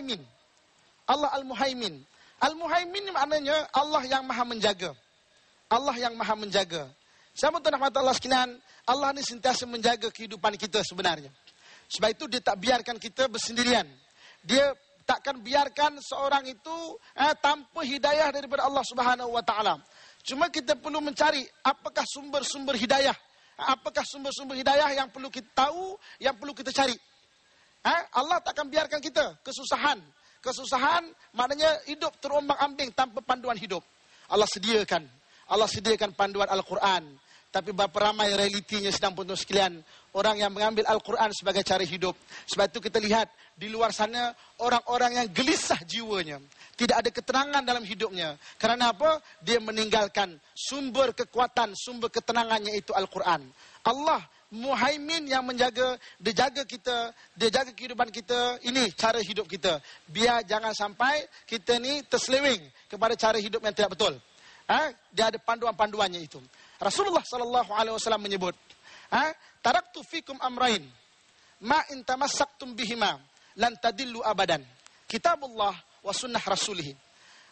Al-Muhaimin. Allah Al-Muhaimin. Al-Muhaimin maknanya Allah yang maha menjaga. Allah yang maha menjaga. Siapa tuan nak Allah sekalian, Allah ni sentiasa menjaga kehidupan kita sebenarnya. Sebab itu dia tak biarkan kita bersendirian. Dia takkan biarkan seorang itu eh, tanpa hidayah daripada Allah Subhanahu Wa Cuma kita perlu mencari apakah sumber-sumber hidayah. Apakah sumber-sumber hidayah yang perlu kita tahu, yang perlu kita cari. Eh? Allah akan biarkan kita kesusahan. Kesusahan maknanya hidup terombang-ambing tanpa panduan hidup. Allah sediakan. Allah sediakan panduan Al-Quran. Tapi berapa ramai realitinya sedang penuh sekalian. Orang yang mengambil Al-Quran sebagai cara hidup. Sebab itu kita lihat di luar sana orang-orang yang gelisah jiwanya tidak ada ketenangan dalam hidupnya. Karena apa? Dia meninggalkan sumber kekuatan, sumber ketenangannya itu Al-Quran. Allah Muhaimin yang menjaga, dia jaga kita, dia jaga kehidupan kita, ini cara hidup kita. Biar jangan sampai kita ni terselewing kepada cara hidup yang tidak betul. Ha? Dia ada panduan-panduannya itu. Rasulullah sallallahu alaihi wasallam menyebut, ha? "Taraktu fikum amrain, ma intamassaktum bihima lan tadillu abadan." Kitabullah wa sunnah rasulihi.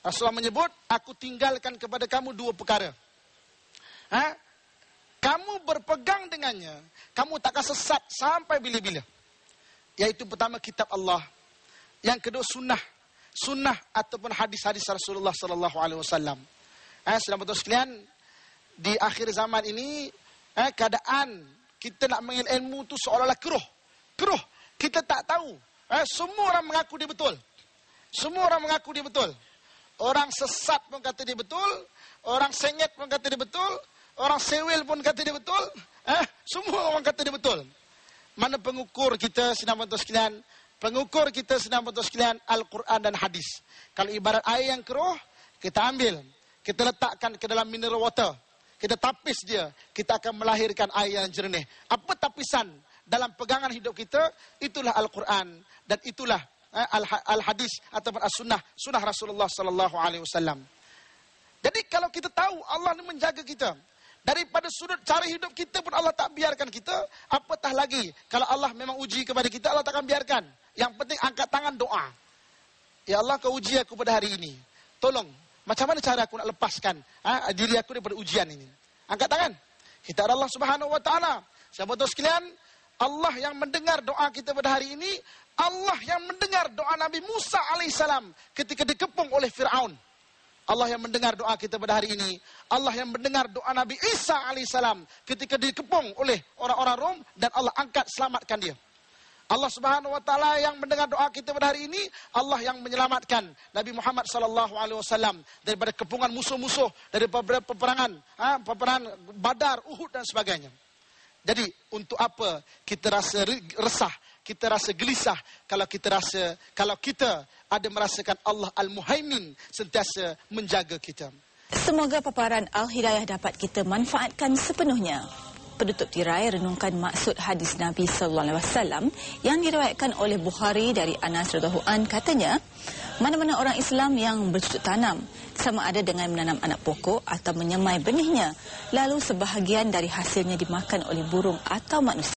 Rasulullah menyebut, aku tinggalkan kepada kamu dua perkara. Ha? Kamu berpegang dengannya, kamu takkan sesat sampai bila-bila. Yaitu pertama kitab Allah. Yang kedua sunnah. Sunnah ataupun hadis-hadis Rasulullah SAW. Eh, Selamat tahu sekalian, di akhir zaman ini, eh, keadaan kita nak mengilmu itu seolah-olah keruh. Keruh. Kita tak tahu. Eh, semua orang mengaku dia betul. Semua orang mengaku dia betul. Orang sesat pun kata dia betul. Orang sengit pun kata dia betul. Orang sewil pun kata dia betul. Eh, semua orang kata dia betul. Mana pengukur kita senang bantuan sekalian? Pengukur kita senang bantuan sekalian Al-Quran dan Hadis. Kalau ibarat air yang keruh, kita ambil. Kita letakkan ke dalam mineral water. Kita tapis dia. Kita akan melahirkan air yang jernih. Apa tapisan dalam pegangan hidup kita? Itulah Al-Quran. Dan itulah Eh, ha-, al hadis ataupun as sunnah sunnah Rasulullah sallallahu alaihi wasallam. Jadi kalau kita tahu Allah menjaga kita daripada sudut cara hidup kita pun Allah tak biarkan kita, apatah lagi kalau Allah memang uji kepada kita Allah takkan biarkan. Yang penting angkat tangan doa. Ya Allah kau uji aku pada hari ini. Tolong macam mana cara aku nak lepaskan ha, diri aku daripada ujian ini. Angkat tangan. Kita Allah Subhanahu wa taala. Siapa tahu sekalian Allah yang mendengar doa kita pada hari ini, Allah yang mendengar doa Nabi Musa alaihissalam ketika dikepung oleh Fir'aun. Allah yang mendengar doa kita pada hari ini. Allah yang mendengar doa Nabi Isa alaihissalam ketika dikepung oleh orang-orang Rom dan Allah angkat selamatkan dia. Allah Subhanahu wa taala yang mendengar doa kita pada hari ini, Allah yang menyelamatkan Nabi Muhammad sallallahu alaihi wasallam daripada kepungan musuh-musuh dari peperangan, ha, peperangan Badar, Uhud dan sebagainya. Jadi untuk apa kita rasa resah, kita rasa gelisah kalau kita rasa kalau kita ada merasakan Allah Al-Muhaimin sentiasa menjaga kita. Semoga paparan Al-Hidayah dapat kita manfaatkan sepenuhnya. Penutup tirai renungkan maksud hadis Nabi sallallahu alaihi wasallam yang diriwayatkan oleh Bukhari dari Anas radhiyallahu an katanya, mana-mana orang Islam yang bercucuk tanam sama ada dengan menanam anak pokok atau menyemai benihnya. Lalu sebahagian dari hasilnya dimakan oleh burung atau manusia.